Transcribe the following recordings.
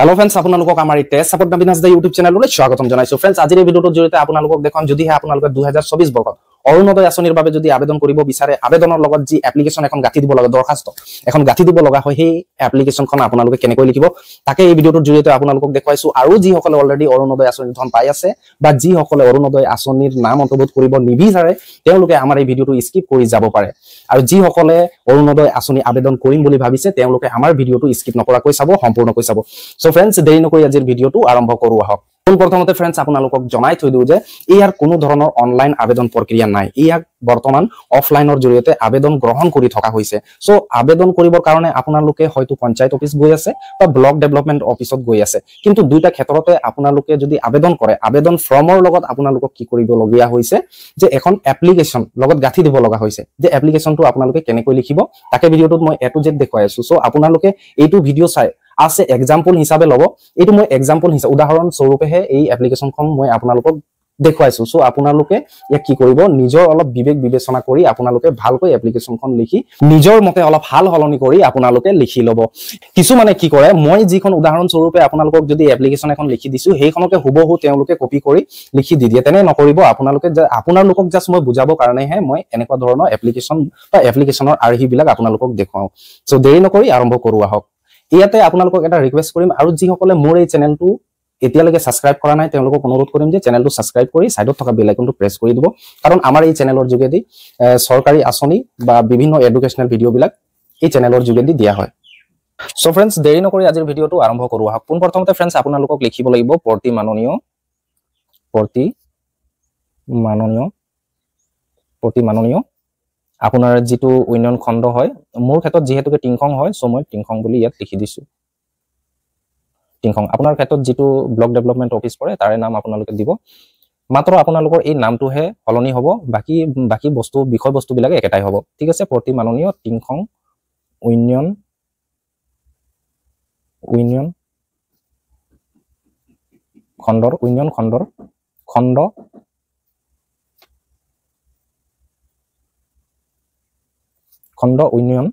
hello' friends আপোনালোকক আমাৰ টেষ্ট চাপৰ্ট নাবিনাছ দা ইউটিউব চেনেললৈ স্বাগতম জনাইছোঁ ফ্ৰেণ্ডছ আজিৰ ভিডিঅ'টোৰ জৰিয়তে আপোনালোকক দেখুৱাম যদিহে আপোনালোকে দুহেজাৰ চৌবিছ বৰ্ষত অৰুণোদয় আঁচনিৰ বাবে যদি আবেদন কৰিব বিচাৰে আবেদনৰ লগত যি এপ্লিকেশ্যন এখন গাঁঠি দিব লগা দৰখাস্ত এখন গাঁঠি দিব লগা হয় সেই এপ্লিকেশ্যনখন আপোনালোকে কেনেকৈ লিখিব তাকে এই ভিডিঅ'টোৰ জৰিয়তে আপোনালোকক দেখুৱাইছো আৰু যিসকলে অলৰেডি অৰুণোদয় আঁচনিৰ ধন পাই আছে বা যিসকলে অৰুণোদয় আঁচনিৰ নাম অন্তৰ্ভুক্ত কৰিব নিবিচাৰে তেওঁলোকে আমাৰ এই ভিডিঅ'টো স্কিপ কৰি যাব পাৰে আৰু যিসকলে অৰুণোদয় আঁচনি আবেদন কৰিম বুলি ভাবিছে তেওঁলোকে আমাৰ ভিডিঅ'টো স্কিপ নকৰাকৈ চাব সম্পূৰ্ণকৈ চাব চ' ফ্ৰেণ্ডছ দেৰি নকৰি আজিৰ ভিডিঅ'টো আৰম্ভ কৰোঁ আহক পোনপ্ৰথমতে ফ্ৰেণ্ডছ আপোনালোকক জনাই থৈ দিওঁ যে ইয়াৰ কোনো ধৰণৰ অনলাইন আবেদন প্ৰক্ৰিয়া নাই ইয়াক বৰ্তমান অফলাইনৰ জৰিয়তে আবেদন গ্ৰহণ কৰি থকা হৈছে চ' আবেদন কৰিবৰ কাৰণে আপোনালোকে হয়তো পঞ্চায়ত অফিচ গৈ আছে বা ব্লক ডেভেলপমেণ্ট অফিচত গৈ আছে কিন্তু দুয়োটা ক্ষেত্ৰতে আপোনালোকে যদি আবেদন কৰে আবেদন ফৰ্মৰ লগত আপোনালোকক কি কৰিবলগীয়া হৈছে যে এখন এপ্লিকেশ্যন লগত গাঁঠি দিব লগা হৈছে যে এপ্লিকেশ্যনটো আপোনালোকে কেনেকৈ লিখিব তাকে ভিডিঅ'টোত মই এ টু চ' আপোনালোকে এইটো ভিডিঅ' চাই আছে এক্সাম্পল হিচাপে ল'ব এইটো মই এক্সাম্পল হিচাপে উদাহৰণস্বৰূপেহে এই এপ্লিকেশ্যনখন মই আপোনালোকক দেখুৱাইছো চ' আপোনালোকে ইয়াক কি কৰিব নিজৰ অলপ বিবেক বিবেচনা কৰি আপোনালোকে ভালকৈ এপ্লিকেশ্যনখন লিখি নিজৰ মতে অলপ সাল সলনি কৰি আপোনালোকে লিখি ল'ব কিছুমানে কি কৰে মই যিখন উদাহৰণস্বৰূপে আপোনালোকক যদি এপ্লিকেশ্যন এখন লিখি দিছো সেইখনকে হুবহু তেওঁলোকে কপি কৰি লিখি দি দিয়ে তেনে নকৰিব আপোনালোকে আপোনালোকক জাষ্ট মই বুজাবৰ কাৰণেহে মই এনেকুৱা ধৰণৰ এপ্লিকেশ্যন বা এপ্লিকেশ্যনৰ আৰ্হিবিলাক আপোনালোকক দেখুৱাওঁ চ' দেৰি নকৰি আৰম্ভ কৰো আহক ইয়াতে আপোনালোকক এটা ৰিকুৱেষ্ট কৰিম আৰু যিসকলে মোৰ এই চেনেলটো এতিয়ালৈকে ছাবস্ক্ৰাইব কৰা নাই তেওঁলোকক অনুৰোধ কৰিম যে চেনেলটো ছাবস্ক্ৰাইব কৰি ছাইডত থকা বেলাইকনটো প্ৰেছ কৰি দিব কাৰণ আমাৰ এই চেনেলৰ যোগেদি চৰকাৰী আঁচনি বা বিভিন্ন এডুকেশ্যনেল ভিডিঅ'বিলাক এই চেনেলৰ যোগেদি দিয়া হয় চ' ফ্ৰেণ্ডছ দেৰি নকৰি আজিৰ ভিডিঅ'টো আৰম্ভ কৰোঁ আহক পোনপ্ৰথমতে ফ্ৰেণ্ডছ আপোনালোকক লিখিব লাগিব প্ৰতি মাননীয় প্ৰতি মাননীয় প্ৰতি মাননীয় আপোনাৰ যিটো উন্নয়ন খণ্ড হয় মোৰ ক্ষেত্ৰত যিহেতুকে টিংখং হয় চ' মই টিংখং বুলি ইয়াত লিখি দিছোঁ টিংখং আপোনাৰ ক্ষেত্ৰত যিটো ব্লক ডেভেলপমেণ্ট অফিচ পৰে তাৰে নাম আপোনালোকে দিব মাত্ৰ আপোনালোকৰ এই নামটোহে সলনি হ'ব বাকী বাকী বস্তু বিষয়বস্তুবিলাক একেটাই হ'ব ঠিক আছে প্ৰতি মাননীয় টিংখং উন্নয়ন উন্নয়ন খণ্ডৰ উন্নয়ন খণ্ডৰ খণ্ড খণ্ড উন্নয়ন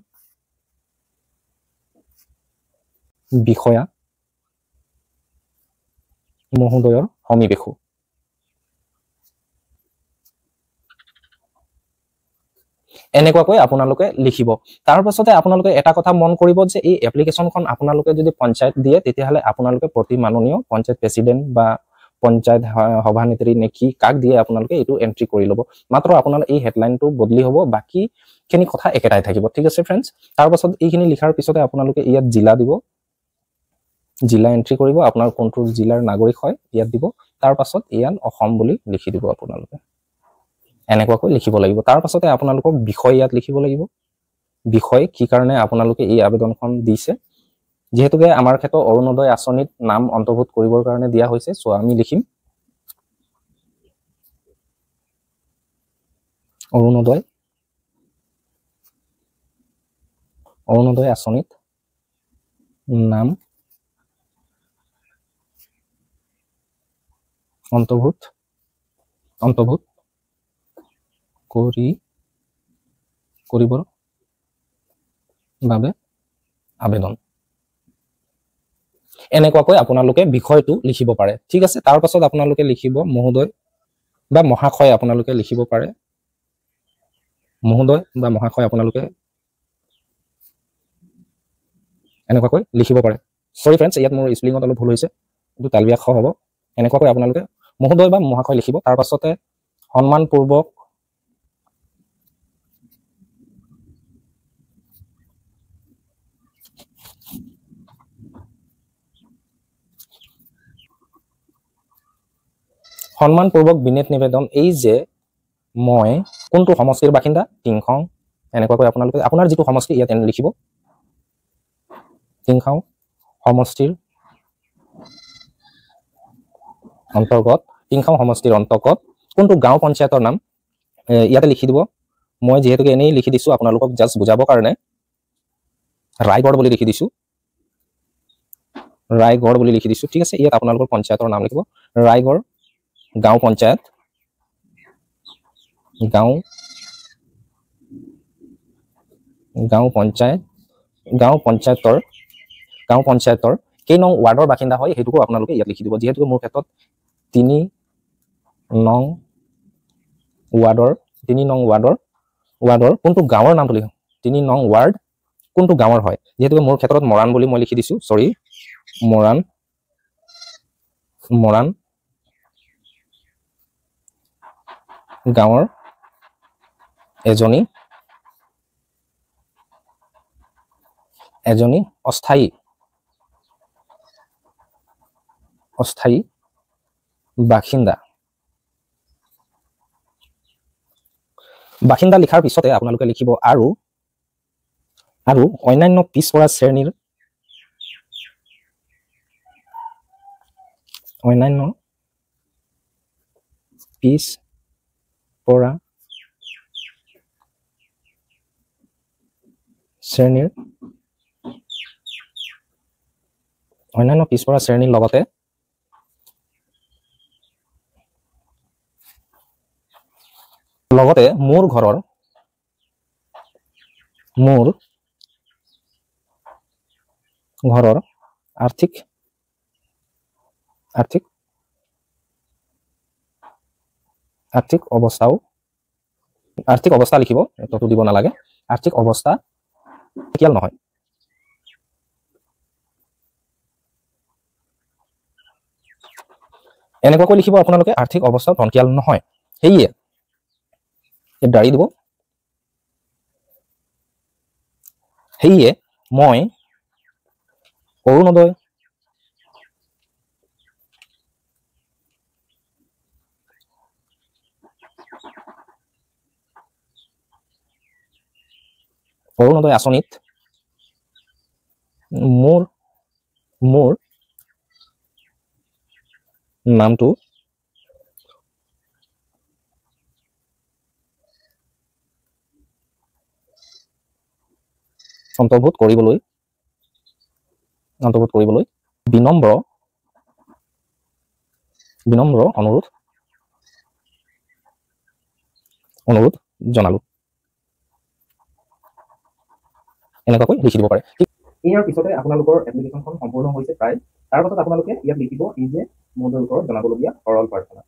বিষয়া মহোদয়ৰ সমীবেশো এনেকুৱাকৈ আপোনালোকে লিখিব তাৰ পাছতে আপোনালোকে এটা কথা মন কৰিব যে এই এপ্লিকেশ্যনখন আপোনালোকে যদি পঞ্চায়ত দিয়ে তেতিয়াহ'লে আপোনালোকে প্ৰতি মাননীয় পঞ্চায়ত প্ৰেচিডেণ্ট বা পঞ্চায়ত সভানেত্ৰী নে কি কাক দিয়ে আপোনালোকে এইটো এণ্ট্ৰি কৰি ল'ব মাত্ৰ আপোনাৰ এই হেডলাইনটো বদলি হ'ব বাকীখিনি কথা একেটাই থাকিব ঠিক আছে ফ্ৰেণ্ডছ তাৰপাছত এইখিনি লিখাৰ পিছতে আপোনালোকে ইয়াত জিলা দিব জিলা এণ্ট্ৰি কৰিব আপোনাৰ কোনটো জিলাৰ নাগৰিক হয় ইয়াত দিব তাৰপাছত ইয়াত অসম বুলি লিখি দিব আপোনালোকে এনেকুৱাকৈ লিখিব লাগিব তাৰপাছতে আপোনালোকক বিষয় ইয়াত লিখিব লাগিব বিষয় কি কাৰণে আপোনালোকে এই আবেদনখন দিছে যেহেতুকে আমাৰ ক্ষেত্ৰত অৰুণোদয় আঁচনিত নাম অন্তৰ্ভুক্ত কৰিবৰ কাৰণে দিয়া হৈছে চ' আমি লিখিম অৰুণোদয় অৰুণোদয় আঁচনিত নাম অন্তৰ্ভুক্ত অন্তৰ্ভুক্ত কৰি কৰিবৰ বাবে আবেদন এনেকুৱাকৈ আপোনালোকে বিষয়টো লিখিব পাৰে ঠিক আছে তাৰ পাছত আপোনালোকে লিখিব মহোদয় বা মহাশয় আপোনালোকে লিখিব পাৰে মহোদয় বা মহাশয় আপোনালোকে এনেকুৱাকৈ লিখিব পাৰে চৰি ফ্ৰেণ্ডছ ইয়াত মোৰ স্পেলিঙত অলপ ভুল হৈছে কিন্তু তালবিয়াস হ'ব এনেকুৱাকৈ আপোনালোকে মহোদয় বা মহাশয় লিখিব তাৰপাছতে সন্মানপূৰ্বক সন্মানপূৰ্বক বিনেত নিবেদন এই যে মই কোনটো সমষ্টিৰ বাসিন্দা টিংখং এনেকুৱাকৈ আপোনালোকে আপোনাৰ যিটো সমষ্টি ইয়াত এনে লিখিব টিংখং সমষ্টিৰ অন্তৰ্গত টিংখং সমষ্টিৰ অন্তৰ্গত কোনটো গাঁও পঞ্চায়তৰ নাম ইয়াতে লিখি দিব মই যিহেতুকে এনেই লিখি দিছোঁ আপোনালোকক জাষ্ট বুজাবৰ কাৰণে ৰায়গড় বুলি লিখি দিছোঁ ৰায়গড় বুলি লিখি দিছোঁ ঠিক আছে ইয়াত আপোনালোকৰ পঞ্চায়তৰ নাম লিখিব ৰায়গড় গাঁও পঞ্চায়ত গাঁও গাঁও পঞ্চায়ত গাঁও পঞ্চায়তৰ গাঁও পঞ্চায়তৰ কেই নং ৱাৰ্ডৰ বাসিন্দা হয় সেইটোকো আপোনালোকে ইয়াত লিখি দিব যিহেতু মোৰ ক্ষেত্ৰত তিনি নং ৱাৰ্ডৰ তিনি নং ৱাৰ্ডৰ ৱাৰ্ডৰ কোনটো গাঁৱৰ নামটো লিখোঁ তিনি নং ৱাৰ্ড কোনটো গাঁৱৰ হয় যিহেতু মোৰ ক্ষেত্ৰত মৰাণ বুলি মই লিখি দিছোঁ চৰি মৰাণ মৰাণ গাঁৱৰ এজনী এজনী অস্থায়ী অস্থায়ী বাসিন্দা বাসিন্দা লিখাৰ পিছতে আপোনালোকে লিখিব আৰু আৰু অন্যান্য পিছপৰা শ্ৰেণীৰ অন্যান্য পিছ পৰা শ্ৰেণীৰ অন্যান্য পিছপৰা শ্ৰেণীৰ লগতে লগতে মোৰ ঘৰৰ মোৰ ঘৰৰ আৰ্থিক আৰ্থিক আৰ্থিক অৱস্থাও আৰ্থিক অৱস্থা লিখিব তত দিব নালাগে আৰ্থিক অৱস্থা কেতিয়াল নহয় এনেকুৱাকৈ লিখিব আপোনালোকে আৰ্থিক অৱস্থা টনকিয়াল নহয় সেয়ে দাৰি দিব সেয়ে মই অৰুণোদয় অৰুণোদয় আঁচনিত মোৰ মোৰ নামটো অন্তৰ্ভূত কৰিবলৈ অন্তৰ্ভূত কৰিবলৈ বিনম্ৰ বিনম্ৰ অনুৰোধ অনুৰোধ জনালোঁ এনেকুৱাকৈ লিখি দিব পাৰে ইয়াৰ পিছতে আপোনালোকৰ এপ্লিকেশ্যনখন সম্পূৰ্ণ হৈছে প্ৰায় তাৰ পাছত আপোনালোকে ইয়াত লিখিব এই যে মোৰ ওপৰত জনাবলগীয়া সৰল প্ৰাৰ্থনা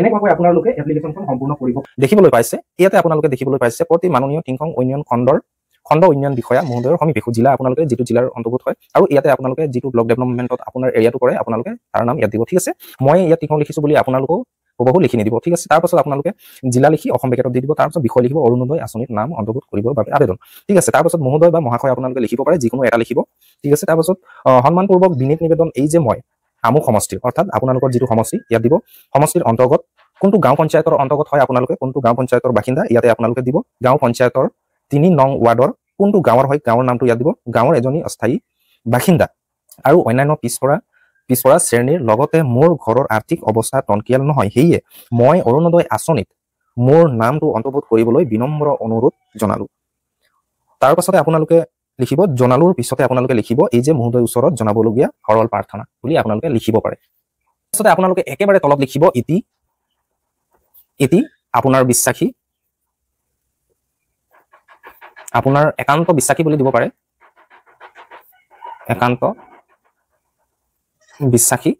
এনেকুৱাকৈ আপোনালোকে এপ্লিকেশ্যনখন সম্পূৰ্ণ কৰিব দেখিবলৈ পাইছে ইয়াতে আপোনালোকে দেখিবলৈ পাইছে প্ৰতি মাননীয় টিংখং উন্নয়ন খণ্ডৰ খণ্ড উন্নয়ন বিষয়া মহোদয়ৰ সমীপ জিলা আপোনালোকে যিটো জিলাৰ অন্তৰ্গত হয় আৰু ইয়াতে আপোনালোকে যিটো ব্লক ডেভেলপমেণ্টত আপোনাৰ এৰিয়াটো কৰে আপোনালোকে তাৰ নাম ইয়াত দিব ঠিক আছে মই ইয়াত তিখন লিখিছো বুলি আপোনালোকেও হবহু লিখি নিদিব ঠিক আছে তাৰপাছত আপোনালোকে জিলা লিখি অসম বেকেটত দি দিব তাৰপিছত বিষয় লিখিব অৰুণোদয় আঁচনিত নাম অন্তৰ্ভুক্ত কৰিব বাবে আবেদন ঠিক আছে তাৰপিছত মহোদয় বা মহাশয় আপোনালোকে লিখিব পাৰে যিকোনো এটা লিখিব ঠিক আছে তাৰপাছত সন্মানপূৰ্বক বিনীত নিবেদন এই যে মই আমুক সমষ্টিৰ অৰ্থাৎ আপোনালোকৰ যিটো সমষ্টি ইয়াত দিব সমষ্টিৰ অন্তৰ্গত কোনটো গাঁও পঞ্চায়তৰ অন্তৰ্গত হয় আপোনালোকে কোনটো গাঁও পঞ্চায়তৰ বাসিন্দা ইয়াতে আপোনালোকে দিব গাঁও পঞ্চায়তৰ তিনি নং ৱাৰ্ডৰ কোনটো গাঁৱৰ হয় গাঁৱৰ নামটো ইয়াত দিব গাঁৱৰ এজনী অস্থায়ী বাসিন্দা আৰু অন্যান্য পিছপৰা পিছৰা শ্ৰেণীৰ লগতে মোৰ ঘৰৰ আৰ্থিক অৱস্থা টনকিয়াল নহয় সেয়ে মই অৰুণোদয় আঁচনিত মোৰ নামটো অন্তৰ্ভুক্ত কৰিবলৈ বিনম্ৰ অনুৰোধ জনালো তাৰ পাছতে আপোনালোকে লিখিব জনালোৰ পিছতে আপোনালোকে লিখিব এই যে মহোদয় ওচৰত জনাবলগীয়া সৰল প্ৰাৰ্থনা বুলি আপোনালোকে লিখিব পাৰে তাৰপিছতে আপোনালোকে একেবাৰে তলত লিখিব ইতি ইতি আপোনাৰ বিশ্বাসী আপোনাৰ একান্ত বিশ্বাসী বুলি দিব পাৰে একান্ত বিশ্বাসী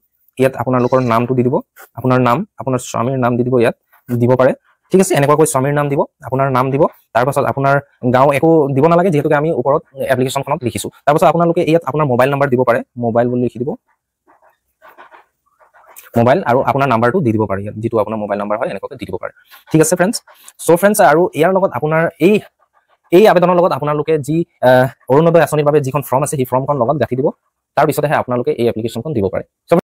ইয়াত আপোনালোকৰ নামটো দি দিব আপোনাৰ নাম আপোনাৰ স্বামীৰ নাম দি দিব ইয়াত দিব পাৰে ঠিক আছে এনেকুৱাকৈ স্বামীৰ নাম দিব আপোনাৰ নাম দিব তাৰপাছত আপোনাৰ গাঁও একো দিব নালাগে যিহেতুকে আমি ওপৰত এপ্লিকেশ্যনখনত লিখিছোঁ তাৰপাছত আপোনালোকে ইয়াত আপোনাৰ মোবাইল নাম্বাৰ দিব পাৰে মোবাইল বুলি লিখি দিব মোবাইল আৰু আপোনাৰ নাম্বাৰটো দি দিব পাৰে যিটো আপোনাৰ মোবাইল নাম্বাৰ হয় এনেকুৱাকৈ দি দিব পাৰে ঠিক আছে ফ্ৰেণ্ডছ চ' ফ্ৰেণ্ডছ আৰু ইয়াৰ লগত আপোনাৰ এই এই আবেদনৰ লগত আপোনালোকে যি অৰুণোদয় আঁচনিৰ বাবে যিখন ফৰ্ম আছে সেই ফৰ্মখন লগত গাঁঠি দিব তাৰপিছতহে আপোনালোকে এই এপ্লিকেশ্যনখন দিব পাৰে